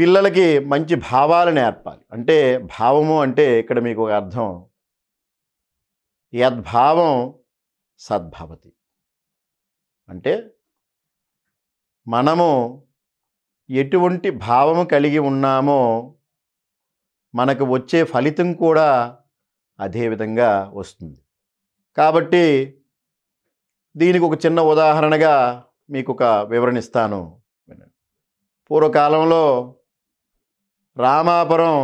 పిల్లలకి మంచి భావాలు నేర్పాలి అంటే భావము అంటే ఇక్కడ మీకు ఒక అర్థం యద్భావం సద్భవతి అంటే మనము ఎటువంటి భావము కలిగి ఉన్నామో మనకు వచ్చే ఫలితం కూడా అదేవిధంగా వస్తుంది కాబట్టి దీనికి ఒక చిన్న ఉదాహరణగా మీకు ఒక వివరణిస్తాను పూర్వకాలంలో రామాపురం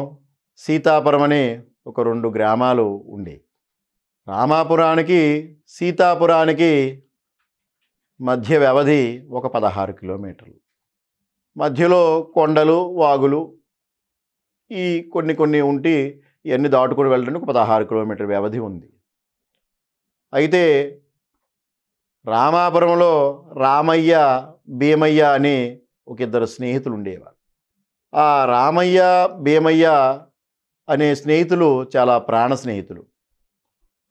సీతాపురం అని ఒక రెండు గ్రామాలు ఉండే రామాపురానికి సీతాపురానికి మధ్య వ్యవధి ఒక పదహారు కిలోమీటర్లు మధ్యలో కొండలు వాగులు ఈ కొన్ని కొన్ని ఉంటి ఇవన్నీ దాటుకుని వెళ్ళడానికి ఒక పదహారు కిలోమీటర్ వ్యవధి ఉంది అయితే రామాపురంలో రామయ్య భీమయ్య అని ఒక ఇద్దరు స్నేహితులు ఉండేవారు ఆ రామయ్య భీమయ్య అనే స్నేహితులు చాలా ప్రాణ స్నేహితులు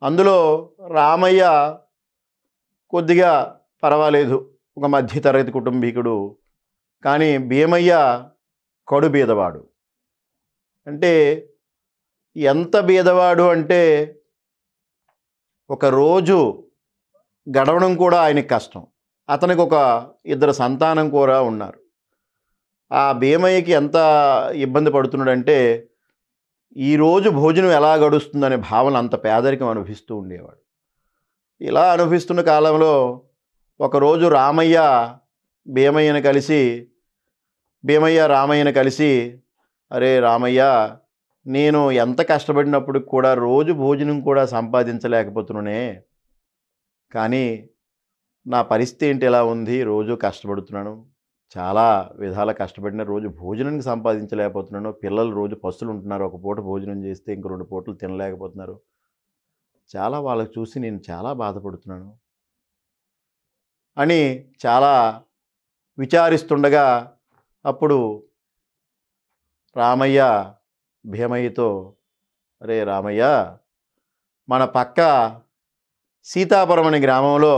అందులో రామయ్య కొద్దిగా పర్వాలేదు ఒక మధ్యతరగతి కుటుంబీకుడు కానీ భీమయ్య కడు బీదవాడు అంటే ఎంత బీదవాడు అంటే ఒక రోజు గడవడం కూడా ఆయనకి కష్టం అతనికి ఒక ఇద్దరు సంతానం కూడా ఉన్నారు ఆ భీమయ్యకి ఎంత ఇబ్బంది పడుతున్నాడంటే ఈరోజు భోజనం ఎలా గడుస్తుందనే భావన అంత పేదరికం అనుభవిస్తూ ఉండేవాడు ఇలా అనుభవిస్తున్న కాలంలో ఒకరోజు రామయ్య భీమయ్యను కలిసి భీమయ్య రామయ్యను కలిసి అరే రామయ్య నేను ఎంత కష్టపడినప్పుడు కూడా రోజు భోజనం కూడా సంపాదించలేకపోతున్నానే కానీ నా పరిస్థితి ఏంటి ఎలా ఉంది రోజు కష్టపడుతున్నాను చాలా విధాల కష్టపడిన రోజు భోజనానికి సంపాదించలేకపోతున్నాను పిల్లలు రోజు పస్తులు ఉంటున్నారు ఒక పూట భోజనం చేస్తే ఇంక రెండు పూటలు తినలేకపోతున్నారు చాలా వాళ్ళకి చూసి నేను చాలా బాధపడుతున్నాను అని చాలా విచారిస్తుండగా అప్పుడు రామయ్య భీమయ్యతో అరే రామయ్య మన పక్క సీతాపురం అనే గ్రామంలో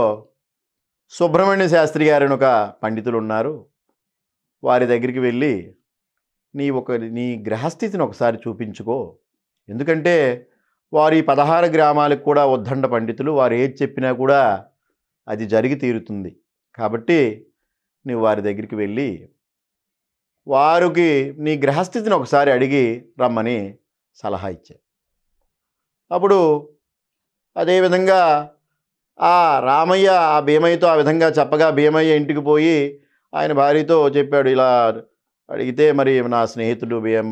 సుబ్రహ్మణ్య శాస్త్రి గారిని ఒక పండితులు ఉన్నారు వారి దగ్గరికి వెళ్ళి నీ ఒక నీ గ్రహస్థితిని ఒకసారి చూపించుకో ఎందుకంటే వారు ఈ పదహారు గ్రామాలకు కూడా ఉద్దండ పండితులు వారు ఏది చెప్పినా కూడా అది జరిగి తీరుతుంది కాబట్టి నువ్వు వారి దగ్గరికి వెళ్ళి వారికి నీ గ్రహస్థితిని ఒకసారి అడిగి రమ్మని సలహా ఇచ్చా అప్పుడు అదేవిధంగా ఆ రామయ్య ఆ భీమయ్యతో ఆ విధంగా చెప్పగా భీమయ్య ఇంటికి పోయి ఆయన భార్యతో చెప్పాడు ఇలా అడిగితే మరి నా స్నేహితుడు బిఎం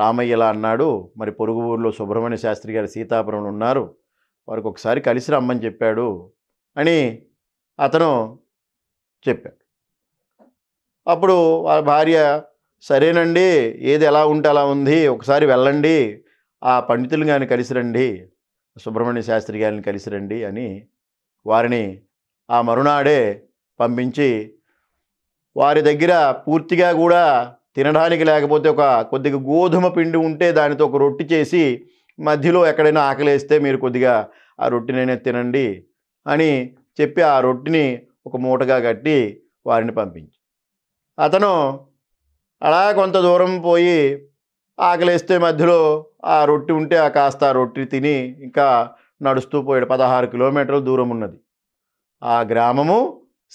రామయ్య ఇలా అన్నాడు మరి పొరుగు ఊర్లో సుబ్రహ్మణ్య శాస్త్రి గారు సీతాపురంలో ఉన్నారు వారికి ఒకసారి కలిసి రమ్మని చెప్పాడు అని అతను చెప్పాడు అప్పుడు వాళ్ళ భార్య సరేనండి ఏది ఎలా ఉంటే అలా ఉంది ఒకసారి వెళ్ళండి ఆ పండితులు గారిని కలిసి రండి సుబ్రహ్మణ్య శాస్త్రి గారిని కలిసి రండి అని వారిని ఆ మరునాడే పంపించి వారి దగ్గర పూర్తిగా కూడా తినడానికి లేకపోతే ఒక కొద్దిగా గోధుమ పిండి ఉంటే దానితో ఒక రొట్టి చేసి మధ్యలో ఎక్కడైనా ఆకలేస్తే మీరు కొద్దిగా ఆ రొట్టినైనా తినండి అని చెప్పి ఆ రొట్టిని ఒక మూటగా కట్టి వారిని పంపించి అతను అలా కొంత దూరం పోయి ఆకలేస్తే మధ్యలో ఆ రొట్టి ఉంటే ఆ కాస్త ఆ రొట్టి తిని ఇంకా నడుస్తూ పోయాడు పదహారు కిలోమీటర్ల దూరం ఉన్నది ఆ గ్రామము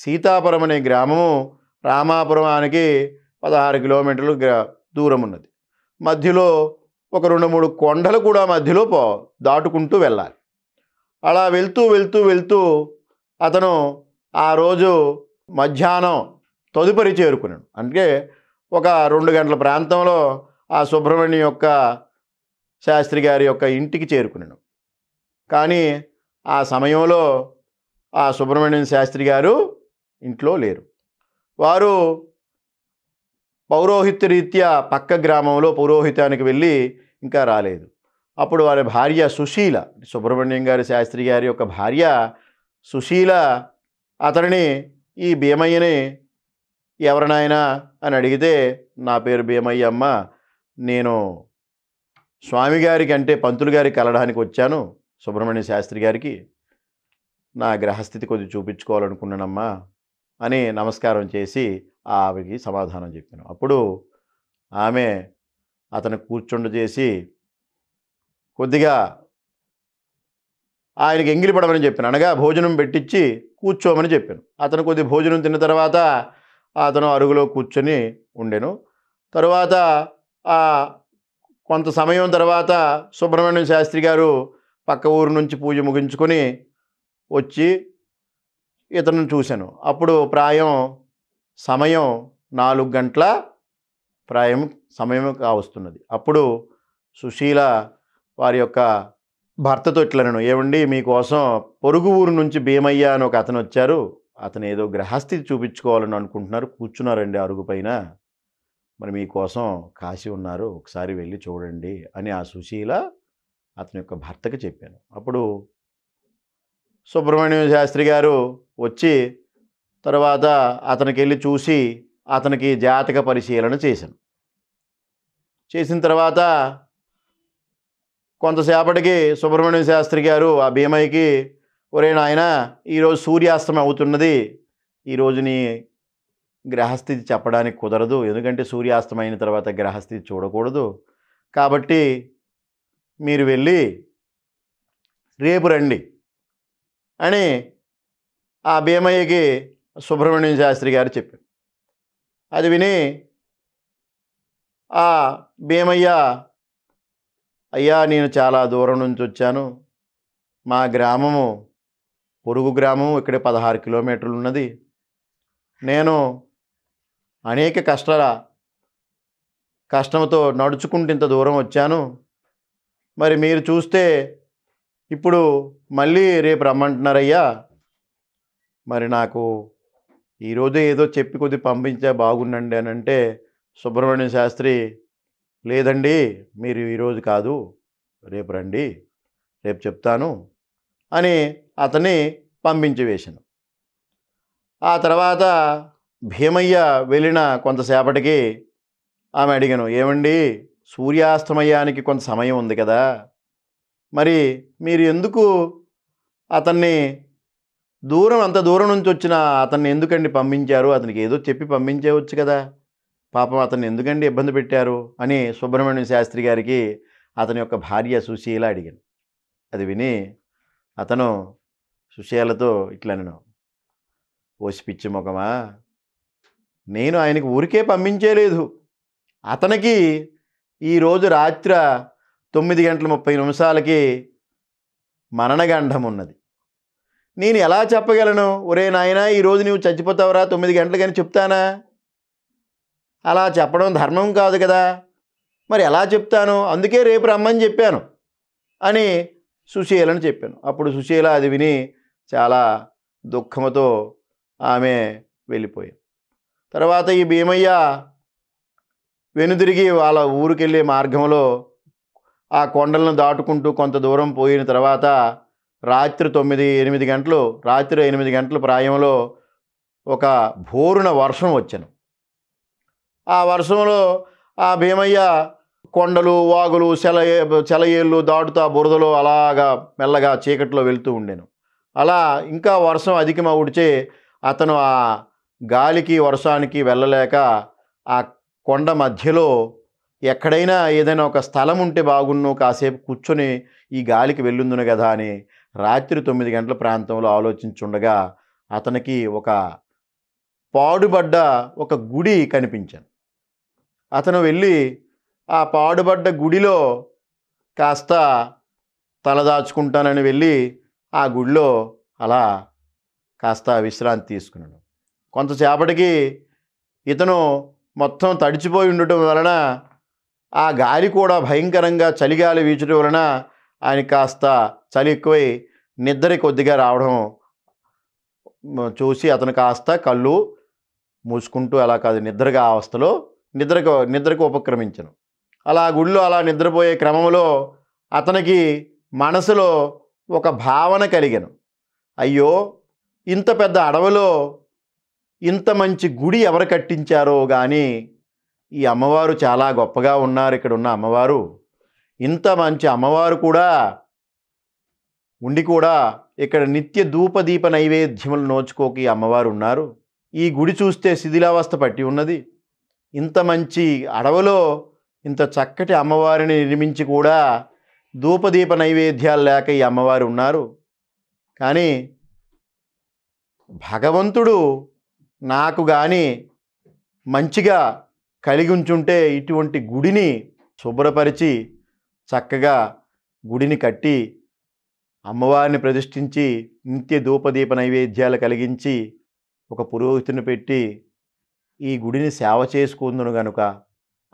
సీతాపురం అనే గ్రామము రామాపురానికి పదహారు కిలోమీటర్లు దూరం ఉన్నది మధ్యలో ఒక రెండు మూడు కొండలు కూడా మధ్యలో పో దాటుకుంటూ వెళ్ళాలి అలా వెళ్తూ వెళ్తూ వెళ్తూ అతను ఆ రోజు మధ్యాహ్నం తదుపరి చేరుకున్నాడు అంటే ఒక రెండు గంటల ప్రాంతంలో ఆ సుబ్రహ్మణ్యం యొక్క శాస్త్రి గారి యొక్క ఇంటికి చేరుకున్నాడు కానీ ఆ సమయంలో ఆ సుబ్రహ్మణ్యం శాస్త్రి గారు ఇంట్లో లేరు వారు పౌరోహిత్య రీత్యా పక్క గ్రామంలో పౌరోహిత్యానికి వెళ్ళి ఇంకా రాలేదు అప్పుడు వారి భార్య సుశీల సుబ్రహ్మణ్యం గారి శాస్త్రి గారి యొక్క భార్య సుశీల అతనిని ఈ భీమయ్యని ఎవరినైనా అని అడిగితే నా పేరు భీమయ్య అమ్మ నేను స్వామిగారికి అంటే పంతులు గారికి కలడానికి వచ్చాను సుబ్రహ్మణ్య శాస్త్రి గారికి నా గ్రహస్థితి కొద్ది చూపించుకోవాలనుకున్నానమ్మా అని నమస్కారం చేసి ఆవిడికి సమాధానం చెప్పాను అప్పుడు ఆమె అతను కూర్చుండు చేసి కొద్దిగా ఆయనకి ఎంగిలి పడమని చెప్పాను అనగా భోజనం పెట్టించి కూర్చోమని చెప్పాను అతను కొద్ది భోజనం తిన్న తర్వాత అతను అరుగులో కూర్చొని ఉండెను తరువాత కొంత సమయం తర్వాత సుబ్రహ్మణ్యం శాస్త్రి గారు పక్క ఊరు నుంచి పూజ ముగించుకొని వచ్చి ఇతను చూశాను అప్పుడు ప్రాయం సమయం నాలుగు గంటల ప్రాయం సమయం కావస్తున్నది అప్పుడు సుశీల వారి యొక్క భర్తతో నేను ఏమండి మీకోసం పొరుగు ఊరు నుంచి భీమయ్య అని ఒక అతను వచ్చారు అతను ఏదో గ్రహస్థితి చూపించుకోవాలని అనుకుంటున్నారు కూర్చున్నారండి అరుగు పైన మరి మీకోసం కాశీ ఉన్నారు ఒకసారి వెళ్ళి చూడండి అని ఆ సుశీల అతని యొక్క భర్తకి చెప్పాను అప్పుడు సుబ్రహ్మణ్యం శాస్త్రి గారు వచ్చి తర్వాత అతనికి వెళ్ళి చూసి అతనికి జాతక పరిశీలన చేశాను చేసిన తర్వాత కొంతసేపటికి సుబ్రహ్మణ్య శాస్త్రి గారు ఆ భీమయ్యకి ఒరే నాయన ఈరోజు సూర్యాస్తమం అవుతున్నది ఈరోజు నీ గ్రహస్థితి చెప్పడానికి కుదరదు ఎందుకంటే సూర్యాస్తమైన తర్వాత గ్రహస్థితి చూడకూడదు కాబట్టి మీరు వెళ్ళి రేపు రండి అని ఆ భీమయ్యకి సుబ్రహ్మణ్యం శాస్త్రి గారు చెప్పారు అది విని ఆ భీమయ్య అయ్యా నేను చాలా దూరం నుంచి వచ్చాను మా గ్రామము పొరుగు గ్రామము ఇక్కడే పదహారు కిలోమీటర్లు ఉన్నది నేను అనేక కష్టాల కష్టంతో నడుచుకుంటూ ఇంత దూరం వచ్చాను మరి మీరు చూస్తే ఇప్పుడు మళ్ళీ రేపు రమ్మంటున్నారయ్యా మరి నాకు ఈరోజే ఏదో చెప్పి కొద్ది పంపించే బాగుండండి అని అంటే సుబ్రహ్మణ్య శాస్త్రి లేదండి మీరు ఈరోజు కాదు రేపు రండి రేపు చెప్తాను అని అతన్ని పంపించి వేశాను ఆ తర్వాత భీమయ్య వెళ్ళిన కొంతసేపటికి ఆమె అడిగాను ఏమండి సూర్యాస్తమయానికి కొంత సమయం ఉంది కదా మరి మీరు ఎందుకు అతన్ని దూరం అంత దూరం నుంచి వచ్చిన అతన్ని ఎందుకండి పంపించారు అతనికి ఏదో చెప్పి పంపించేవచ్చు కదా పాపం అతన్ని ఎందుకండి ఇబ్బంది పెట్టారు అని సుబ్రహ్మణ్యం శాస్త్రి గారికి అతని యొక్క భార్య సుశీల అడిగాను అది విని అతను సుశీలతో ఇట్లా నేను ఓసిపిచ్చి ముఖమా నేను ఆయనకి ఊరికే పంపించేలేదు అతనికి ఈరోజు రాత్ర తొమ్మిది గంటల ముప్పై నిమిషాలకి మరణగండం ఉన్నది నేను ఎలా చెప్పగలను ఒరే నాయన ఈరోజు నువ్వు చచ్చిపోతావురా తొమ్మిది గంటలకని చెప్తానా అలా చెప్పడం ధర్మం కాదు కదా మరి ఎలా చెప్తాను అందుకే రేపు రమ్మని చెప్పాను అని సుశీలను చెప్పాను అప్పుడు సుశీల అది విని చాలా దుఃఖంతో ఆమె వెళ్ళిపోయింది తర్వాత ఈ భీమయ్య వెనుదిరిగి వాళ్ళ ఊరికెళ్ళే మార్గంలో ఆ కొండలను దాటుకుంటూ కొంత దూరం పోయిన తర్వాత రాత్రి తొమ్మిది ఎనిమిది గంటలు రాత్రి ఎనిమిది గంటల ప్రాయంలో ఒక భోరున వర్షం వచ్చాను ఆ వర్షంలో ఆ భీమయ్య కొండలు వాగులు చెల చెలయేళ్ళు దాటుతూ బురదలో అలాగా మెల్లగా చీకట్లో వెళ్తూ ఉండేను అలా ఇంకా వర్షం అధికమవుడిచే అతను ఆ గాలికి వర్షానికి వెళ్ళలేక ఆ కొండ మధ్యలో ఎక్కడైనా ఏదైనా ఒక స్థలం ఉంటే బాగున్ను కాసేపు కూర్చొని ఈ గాలికి వెళ్ళుందును కదా అని రాత్రి తొమ్మిది గంటల ప్రాంతంలో ఆలోచించుండగా అతనికి ఒక పాడుబడ్డ ఒక గుడి కనిపించాను అతను వెళ్ళి ఆ పాడుబడ్డ గుడిలో కాస్త తలదాచుకుంటానని వెళ్ళి ఆ గుడిలో అలా కాస్త విశ్రాంతి తీసుకున్నాడు కొంతసేపటికి ఇతను మొత్తం తడిచిపోయి ఉండటం వలన ఆ గాలి కూడా భయంకరంగా చలిగాలి వీచడం వలన ఆయన కాస్త చలి ఎక్కువై నిద్ర కొద్దిగా రావడం చూసి అతను కాస్త కళ్ళు మూసుకుంటూ అలా కాదు నిద్రగా అవస్థలో నిద్రకు నిద్రకు ఉపక్రమించను అలా గుళ్ళు అలా నిద్రపోయే క్రమంలో అతనికి మనసులో ఒక భావన కలిగను అయ్యో ఇంత పెద్ద అడవిలో ఇంత మంచి గుడి ఎవరు కట్టించారో కానీ ఈ అమ్మవారు చాలా గొప్పగా ఉన్నారు ఇక్కడ ఉన్న అమ్మవారు ఇంత మంచి అమ్మవారు కూడా ఉండి కూడా ఇక్కడ నిత్య ధూపదీప నైవేద్యములు నోచుకోకి అమ్మవారు ఉన్నారు ఈ గుడి చూస్తే శిథిలావస్థ పట్టి ఉన్నది ఇంత మంచి అడవిలో ఇంత చక్కటి అమ్మవారిని నిర్మించి కూడా ధూపదీప నైవేద్యాలు లేక ఈ అమ్మవారు ఉన్నారు కానీ భగవంతుడు నాకు కానీ మంచిగా కలిగి ఉంచుంటే ఇటువంటి గుడిని శుభ్రపరిచి చక్కగా గుడిని కట్టి అమ్మవారిని ప్రతిష్ఠించి నిత్య ధూపదీప నైవేద్యాలు కలిగించి ఒక పురోహితుని పెట్టి ఈ గుడిని సేవ చేసుకుందును గనుక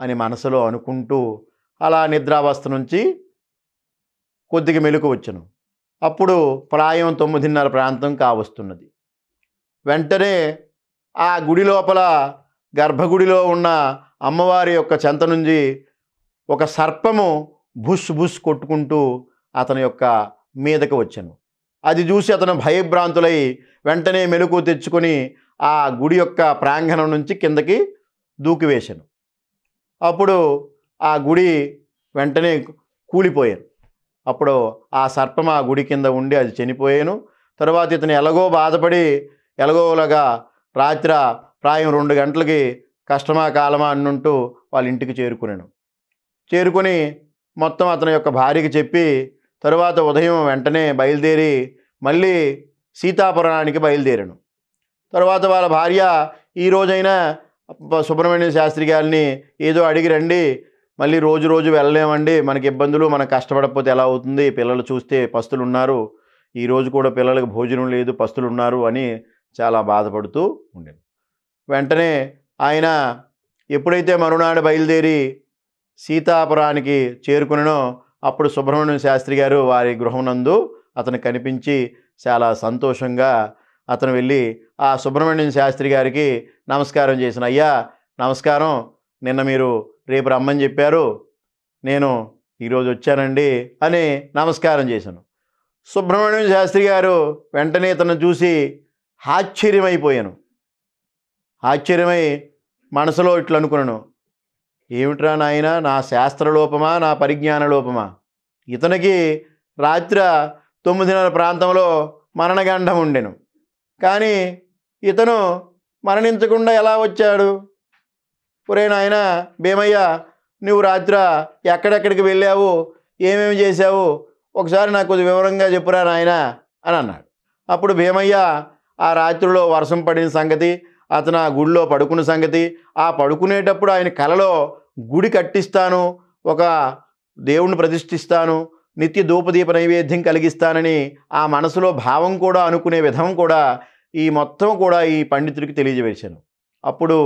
అని మనసులో అనుకుంటూ అలా నిద్రావస్థ నుంచి కొద్దిగా మెలుకు వచ్చను అప్పుడు ప్రాయం తొమ్మిదిన్నర ప్రాంతం కావస్తున్నది వెంటనే ఆ గుడి లోపల గర్భగుడిలో ఉన్న అమ్మవారి యొక్క చెంత నుంచి ఒక సర్పము భుష్ భుష్ కొట్టుకుంటూ అతని యొక్క మీదకు వచ్చాను అది చూసి అతను భయభ్రాంతులై వెంటనే మెలకు తెచ్చుకొని ఆ గుడి యొక్క ప్రాంగణం నుంచి కిందకి దూకివేశాను అప్పుడు ఆ గుడి వెంటనే కూలిపోయాను అప్పుడు ఆ సర్పం ఆ గుడి కింద ఉండి అది చనిపోయాను తర్వాత ఇతను ఎలాగో బాధపడి ఎలాగోలాగా రాత్రి ప్రాయం రెండు గంటలకి కష్టమా కాలమా అన్నుంటూ వాళ్ళ ఇంటికి చేరుకున్నాను చేరుకొని మొత్తం అతని యొక్క భార్యకి చెప్పి తరువాత ఉదయం వెంటనే బయలుదేరి మళ్ళీ సీతాపురాణానికి బయలుదేరాను తర్వాత వాళ్ళ భార్య ఈ రోజైనా సుబ్రహ్మణ్య శాస్త్రి గారిని ఏదో అడిగి రండి మళ్ళీ రోజు రోజు వెళ్ళలేమండి మనకి ఇబ్బందులు మనకు కష్టపడకపోతే ఎలా అవుతుంది పిల్లలు చూస్తే పస్తులు ఉన్నారు ఈరోజు కూడా పిల్లలకు భోజనం లేదు పస్తులు ఉన్నారు అని చాలా బాధపడుతూ ఉండేది వెంటనే ఆయన ఎప్పుడైతే మరునాడు బయలుదేరి సీతాపురానికి చేరుకునో అప్పుడు సుబ్రహ్మణ్యం శాస్త్రి గారు వారి గృహం నందు అతను కనిపించి చాలా సంతోషంగా అతను వెళ్ళి ఆ సుబ్రహ్మణ్యం శాస్త్రి గారికి నమస్కారం చేసిన అయ్యా నమస్కారం నిన్న మీరు రేపు రమ్మని చెప్పారు నేను ఈరోజు వచ్చానండి అని నమస్కారం చేశాను సుబ్రహ్మణ్యం శాస్త్రి గారు వెంటనే ఇతను చూసి ఆశ్చర్యమైపోయాను ఆశ్చర్యమై మనసులో ఇట్లనుకున్నాను ఏమిట్రా నాయన నా శాస్త్రలోపమా నా పరిజ్ఞాన లోపమా ఇతనికి రాత్ర తొమ్మిదిన్నర ప్రాంతంలో మరణగండం ఉండెను కానీ ఇతను మరణించకుండా ఎలా వచ్చాడు పురే నాయన భీమయ్య నువ్వు రాత్ర ఎక్కడెక్కడికి వెళ్ళావు ఏమేమి చేశావు ఒకసారి నాకు కొద్ది వివరంగా చెప్పురా నాయన అని అన్నాడు అప్పుడు భీమయ్య ఆ రాత్రిలో వర్షం పడిన సంగతి అతను ఆ గుడిలో పడుకున్న సంగతి ఆ పడుకునేటప్పుడు ఆయన కలలో గుడి కట్టిస్తాను ఒక దేవుణ్ణి ప్రతిష్ఠిస్తాను నిత్య ధూపదీప నైవేద్యం కలిగిస్తానని ఆ మనసులో భావం కూడా అనుకునే విధం కూడా ఈ మొత్తం కూడా ఈ పండితుడికి తెలియజేశాను అప్పుడు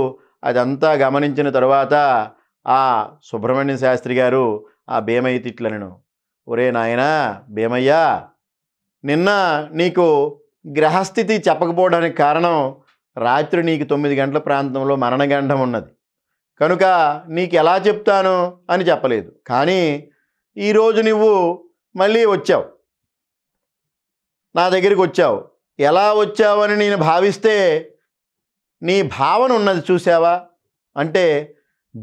అదంతా గమనించిన తర్వాత ఆ సుబ్రహ్మణ్య శాస్త్రి గారు ఆ భీమయ్య తిట్లనను ఒరే నాయన భీమయ్య నిన్న నీకు గ్రహస్థితి చెప్పకపోవడానికి కారణం రాత్రి నీకు తొమ్మిది గంటల ప్రాంతంలో మరణగండం ఉన్నది కనుక నీకు ఎలా చెప్తాను అని చెప్పలేదు కానీ ఈరోజు నువ్వు మళ్ళీ వచ్చావు నా దగ్గరికి వచ్చావు ఎలా వచ్చావని నేను భావిస్తే నీ భావన ఉన్నది చూసావా అంటే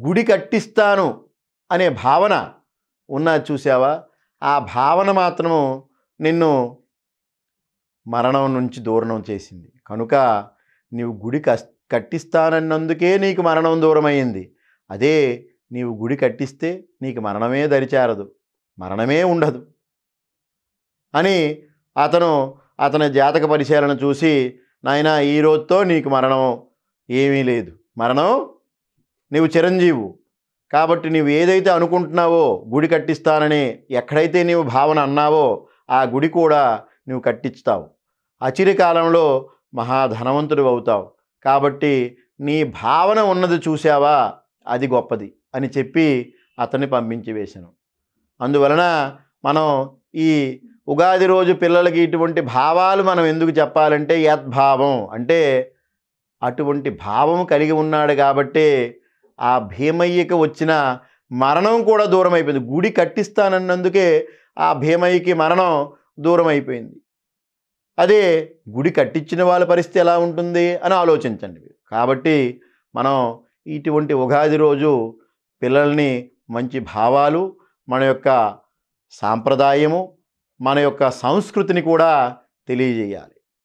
గుడి కట్టిస్తాను అనే భావన ఉన్నది చూసావా ఆ భావన మాత్రము నిన్ను మరణం నుంచి దూరణం చేసింది కనుక నీవు గుడి కట్టిస్తానన్నందుకే నీకు మరణం దూరమైంది అదే నీవు గుడి కట్టిస్తే నీకు మరణమే దరిచారదు మరణమే ఉండదు అని అతను అతని జాతక పరిశీలన చూసి నాయన ఈ రోజుతో నీకు మరణం ఏమీ లేదు మరణం నీవు చిరంజీవు కాబట్టి నీవు ఏదైతే అనుకుంటున్నావో గుడి కట్టిస్తానని ఎక్కడైతే నీవు భావన అన్నావో ఆ గుడి కూడా నువ్వు కట్టించుతావు అచిరి కాలంలో మహాధనవంతుడు అవుతావు కాబట్టి నీ భావన ఉన్నది చూసావా అది గొప్పది అని చెప్పి అతన్ని పంపించి వేశాను అందువలన మనం ఈ ఉగాది రోజు పిల్లలకి ఇటువంటి భావాలు మనం ఎందుకు చెప్పాలంటే యద్భావం అంటే అటువంటి భావం కలిగి ఉన్నాడు కాబట్టి ఆ భీమయ్యకి వచ్చిన మరణం కూడా దూరం అయిపోయింది గుడి కట్టిస్తానన్నందుకే ఆ భీమయ్యకి మరణం దూరం అయిపోయింది అదే గుడి కట్టించిన వాళ్ళ పరిస్థితి ఎలా ఉంటుంది అని ఆలోచించండి కాబట్టి మనం ఇటువంటి ఉగాది రోజు పిల్లల్ని మంచి భావాలు మన యొక్క సాంప్రదాయము మన యొక్క సంస్కృతిని కూడా తెలియజేయాలి